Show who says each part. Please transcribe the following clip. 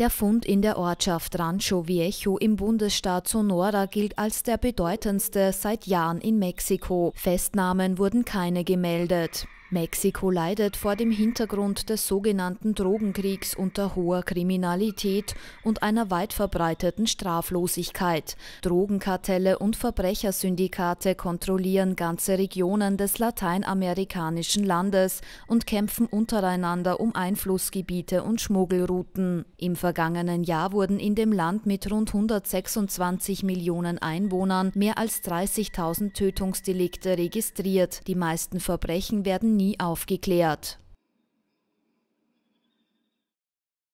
Speaker 1: Der Fund in der Ortschaft Rancho Viejo im Bundesstaat Sonora gilt als der bedeutendste seit Jahren in Mexiko. Festnahmen wurden keine gemeldet. Mexiko leidet vor dem Hintergrund des sogenannten Drogenkriegs unter hoher Kriminalität und einer weit verbreiteten Straflosigkeit. Drogenkartelle und Verbrechersyndikate kontrollieren ganze Regionen des lateinamerikanischen Landes und kämpfen untereinander um Einflussgebiete und Schmuggelrouten. Im vergangenen Jahr wurden in dem Land mit rund 126 Millionen Einwohnern mehr als 30.000 Tötungsdelikte registriert. Die meisten Verbrechen werden nie aufgeklärt.